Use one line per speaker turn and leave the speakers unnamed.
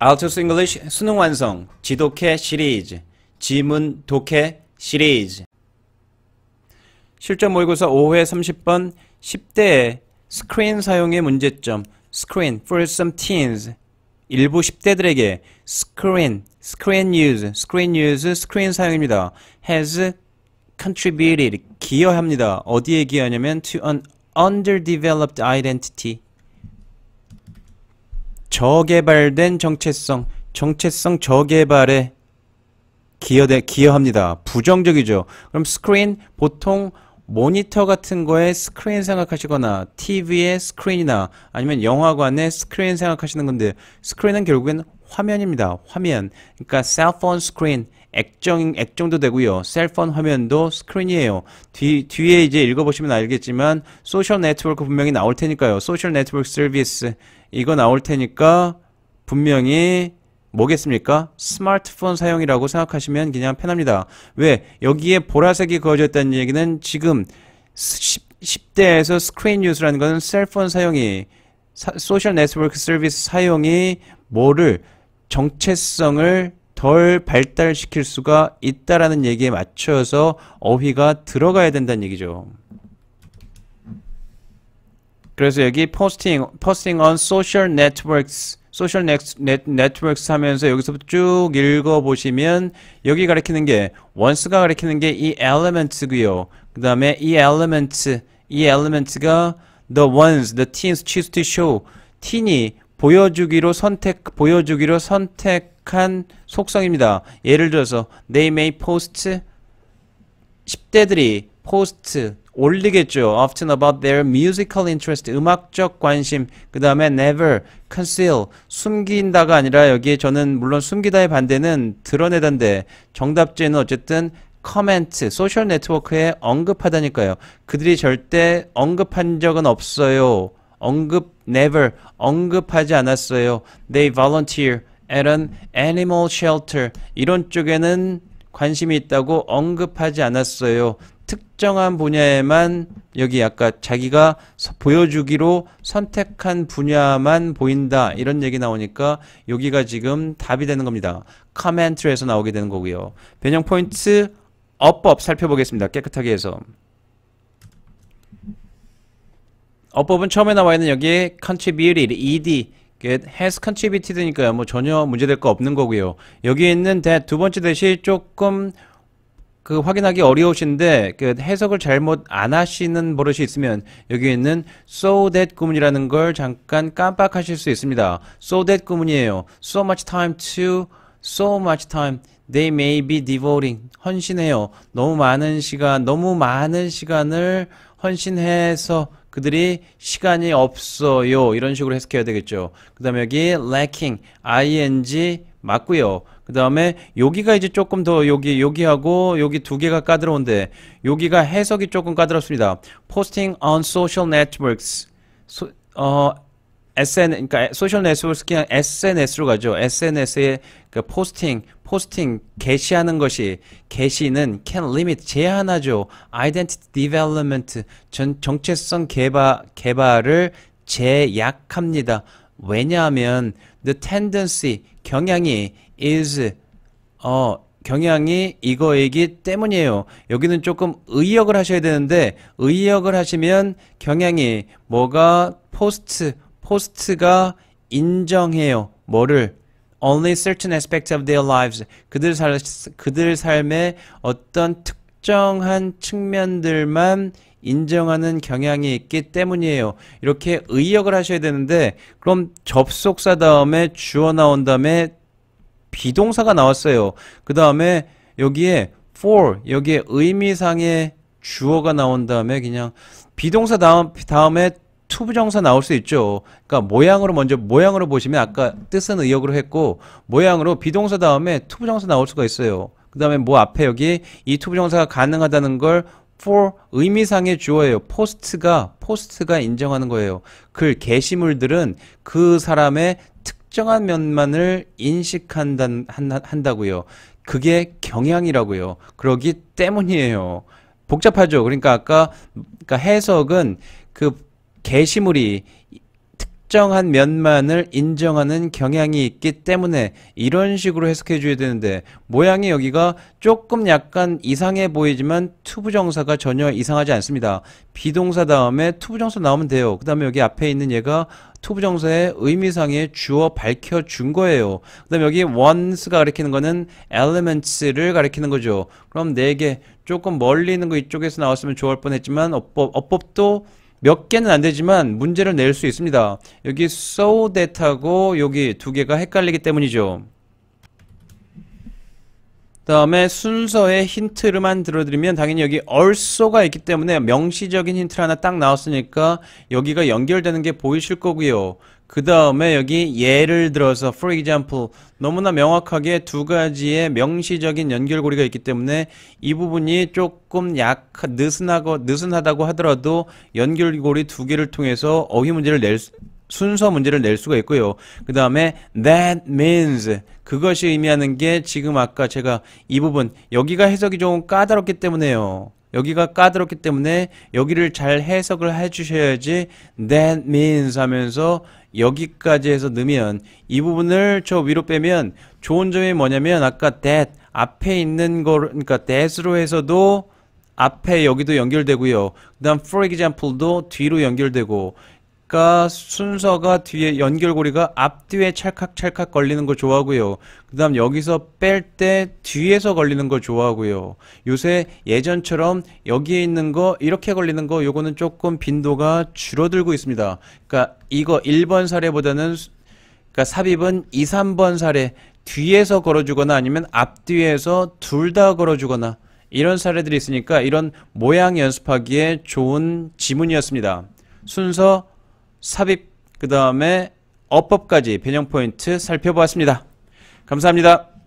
알투스 잉글리시 수능 완성 지독해 시리즈 지문 독해 시리즈 실전 모의고사 5회 30번 10대의 스크린 사용의 문제점 스크린 for some teens 일부 10대들에게 스크린, 스크린 use, 스크린 use, 스크린 사용입니다. has contributed, 기여합니다. 어디에 기여하냐면 to an underdeveloped identity 저개발된 정체성, 정체성 저개발에 기여되, 기여합니다. 부정적이죠. 그럼 스크린 보통 모니터 같은 거에 스크린 생각하시거나 TV의 스크린이나 아니면 영화관의 스크린 생각하시는 건데 스크린은 결국엔 화면입니다. 화면. 그러니까 셀폰 스크린 액정, 액정도 되고요. 셀폰 화면도 스크린이에요. 뒤, 뒤에 이제 읽어보시면 알겠지만 소셜 네트워크 분명히 나올 테니까요. 소셜 네트워크 서비스 이거 나올 테니까 분명히 뭐겠습니까? 스마트폰 사용이라고 생각하시면 그냥 편합니다. 왜? 여기에 보라색이 그어졌다는 얘기는 지금 10, 대에서 스크린 뉴스라는 것은 셀폰 사용이 소셜 네트워크 서비스 사용이 뭐를 정체성을 덜 발달시킬 수가 있다라는 얘기에 맞춰서 어휘가 들어가야 된다는 얘기죠. 그래서 여기 posting, posting on social networks, social net, networks 하면서 여기서부터 쭉 읽어보시면 여기 가리키는 게 once가 가리키는 게 이 elements고요. 그 다음에 이 element, 이 element가 the ones, the teens choose to show, teen이 보여주기로 선택, 보여주기로 선택 독특한 속성입니다. 예를 들어서 they may post 10대들이 포스트 올리겠죠. often about their musical interest, 음악적 관심. 그 다음에 never, conceal, 숨긴다가 아니라 여기에 저는 물론 숨기다의 반대는 드러내던데 정답지는 어쨌든 c o m m 커멘트, 소셜 네트워크에 언급하다니까요. 그들이 절대 언급한 적은 없어요. 언급, never, 언급하지 않았어요. They volunteer, 이런 애니멀 쉘터 이런 쪽에는 관심이 있다고 언급하지 않았어요. 특정한 분야에만 여기 아까 자기가 보여주기로 선택한 분야만 보인다 이런 얘기 나오니까 여기가 지금 답이 되는 겁니다. 커멘트에서 나오게 되는 거고요. 변형 포인트 어법 살펴보겠습니다. 깨끗하게 해서 어법은 처음에 나와 있는 여기에 contributed, ed get has contributed니까요. 뭐 전혀 문제될 거 없는 거고요. 여기 있는 that 두 번째 대시 조금 그 확인하기 어려우신데 그 해석을 잘못 안 하시는 버릇이 있으면 여기 있는 so that 구문이라는 걸 잠깐 깜빡하실 수 있습니다. so that 구문이에요. so much time to so much time they may be devoting 헌신해요. 너무 많은 시간, 너무 많은 시간을 헌신해서 그들이 시간이 없어요. 이런 식으로 해석해야 되겠죠. 그 다음에 여기 lacking, ing 맞고요. 그 다음에 여기가 이제 조금 더 여기 여기하고 여기 두 개가 까다로운데 여기가 해석이 조금 까다롭습니다. posting on social networks 소, 어, SN 그러니까 소셜 네트워크 그냥 SNS로 가죠. SNS에 그 포스팅 포스팅 게시하는 것이 게시는 can limit 제한하죠. identity development 전, 정체성 개발 개발을 제약합니다. 왜냐하면 the tendency 경향이 is 어 경향이 이거이기 때문이에요. 여기는 조금 의역을 하셔야 되는데 의역을 하시면 경향이 뭐가 포스트 호스트가 인정해요. 뭐를? Only certain aspects of their lives. 그들 살, 그들 삶의 어떤 특정한 측면들만 인정하는 경향이 있기 때문이에요. 이렇게 의역을 하셔야 되는데 그럼 접속사 다음에 주어 나온 다음에 비동사가 나왔어요. 그 다음에 여기에 for 여기에 의미상의 주어가 나온 다음에 그냥 비동사 다음, 다음에 수부정사 나올 수 있죠. 그러니까 모양으로 먼저 모양으로 보시면 아까 뜻은 의역으로 했고 모양으로 비동사 다음에 투부정사 나올 수가 있어요. 그 다음에 뭐 앞에 여기 이 투부정사가 가능하다는 걸 for 의미상의 주어예요. 포스트가 포스트가 인정하는 거예요. 글 게시물들은 그 사람의 특정한 면만을 인식한다 한, 다고요 그게 경향이라고요. 그러기 때문이에요. 복잡하죠. 그러니까 아까 그러니까 해석은 그 게시물이 특정한 면만을 인정하는 경향이 있기 때문에 이런 식으로 해석해 줘야 되는데 모양이 여기가 조금 약간 이상해 보이지만 투부정사가 전혀 이상하지 않습니다. 비동사 다음에 투부정사 나오면 돼요. 그 다음에 여기 앞에 있는 얘가 투부정사의 의미상의 주어 밝혀준 거예요. 그 다음에 여기 once가 가리키는 거는 elements를 가리키는 거죠. 그럼 네 개 조금 멀리 있는 거 이쪽에서 나왔으면 좋을 뻔했지만 어법, 어법도 몇 개는 안 되지만 문제를 낼 수 있습니다. 여기 so that하고 여기 두 개가 헷갈리기 때문이죠. 다음에 순서의 힌트를만 들어드리면 당연히 여기 also가 있기 때문에 명시적인 힌트를 하나 딱 나왔으니까 여기가 연결되는 게 보이실 거고요. 그 다음에 여기 예를 들어서 for example 너무나 명확하게 두 가지의 명시적인 연결고리가 있기 때문에 이 부분이 조금 약 느슨하고 느슨하다고 하더라도 연결고리 두 개를 통해서 어휘 문제를 낼 수, 순서 문제를 낼 수가 있고요. 그 다음에 that means 그것이 의미하는 게 지금 아까 제가 이 부분 여기가 해석이 좀 까다롭기 때문에요. 여기가 까다롭기 때문에 여기를 잘 해석을 해주셔야지 that means 하면서 여기까지 해서 넣으면 이 부분을 저 위로 빼면 좋은 점이 뭐냐면 아까 that 앞에 있는 거 그러니까 that으로 해서도 앞에 여기도 연결되고요. 그 다음 for example도 뒤로 연결되고 아까 순서가 뒤에 연결고리가 앞뒤에 찰칵찰칵 걸리는 걸 좋아하고요. 그 다음 여기서 뺄 때 뒤에서 걸리는 걸 좋아하고요. 요새 예전처럼 여기에 있는 거 이렇게 걸리는 거 요거는 조금 빈도가 줄어들고 있습니다. 그러니까 이거 1번 사례보다는 그러니까 삽입은 2, 3번 사례 뒤에서 걸어주거나 아니면 앞뒤에서 둘 다 걸어주거나 이런 사례들이 있으니까 이런 모양 연습하기에 좋은 지문이었습니다. 순서 삽입, 그 다음에 어법까지 변형 포인트 살펴보았습니다. 감사합니다.